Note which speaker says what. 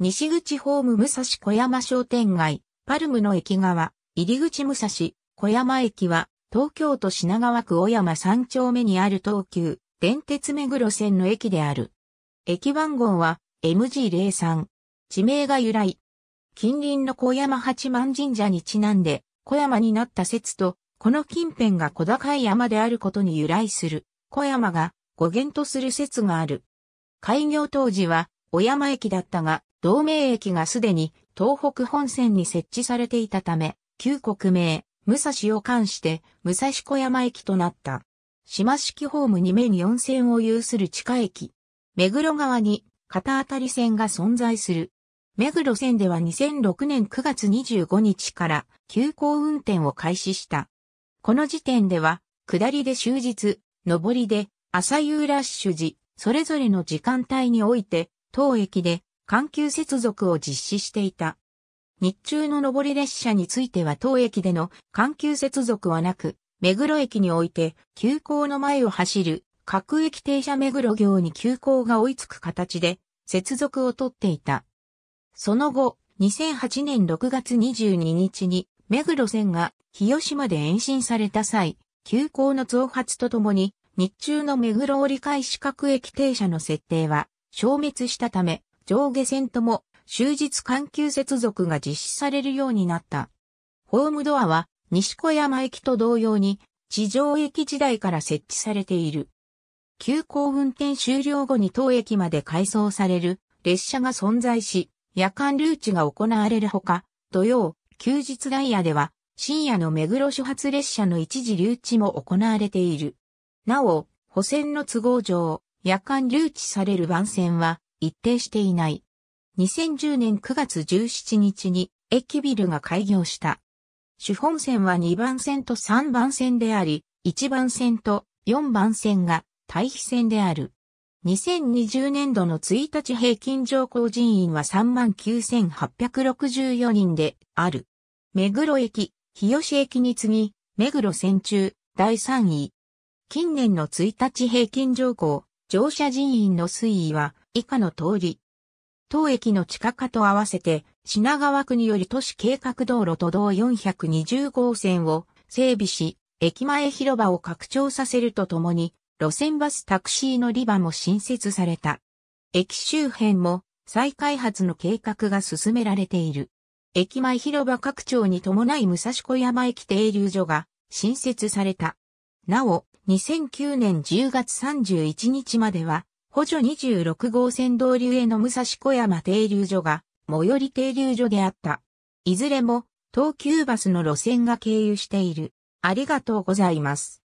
Speaker 1: 西口ホーム武蔵小山商店街、パルムの駅側、入口武蔵小山駅は、東京都品川区小山3丁目にある東急、電鉄目黒線の駅である。駅番号は MG03。地名が由来。近隣の小山八幡神社にちなんで、小山になった説と、この近辺が小高い山であることに由来する、小山が語源とする説がある。開業当時は、小山駅だったが、同盟駅がすでに東北本線に設置されていたため、旧国名、武蔵を冠して、武蔵小山駅となった。島式ホーム2面4線を有する地下駅。目黒川に片当たり線が存在する。目黒線では2006年9月25日から急行運転を開始した。この時点では、下りで終日、上りで朝夕ラッシュ時、それぞれの時間帯において、当駅で環球接続を実施していた。日中の上り列車については当駅での環球接続はなく、目黒駅において急行の前を走る各駅停車目黒行に急行が追いつく形で接続をとっていた。その後、2008年6月22日に目黒線が日吉まで延伸された際、急行の増発とともに日中の目黒折り返し各駅停車の設定は消滅したため、上下線とも終日緩急接続が実施されるようになった。ホームドアは西小山駅と同様に地上駅時代から設置されている。急行運転終了後に当駅まで改装される列車が存在し、夜間ルーチが行われるほか、土曜、休日ダイヤでは深夜の目黒始発列車の一時留置も行われている。なお、補線の都合上、夜間留置される番線は、一定していない。2010年9月17日に駅ビルが開業した。主本線は2番線と3番線であり、1番線と4番線が対比線である。2020年度の1日平均乗降人員は39,864人である。目黒駅、日吉駅に次ぎ、目黒線中、第3位。近年の1日平均乗降、乗車人員の推移は、以下の通り。当駅の地下化と合わせて、品川区により都市計画道路都道420号線を整備し、駅前広場を拡張させるとともに、路線バスタクシー乗り場も新設された。駅周辺も再開発の計画が進められている。駅前広場拡張に伴い武蔵小山駅停留所が新設された。なお、2009年10月31日までは、補助26号線同流への武蔵小山停留所が、最寄り停留所であった。いずれも、東急バスの路線が経由している。ありがとうございます。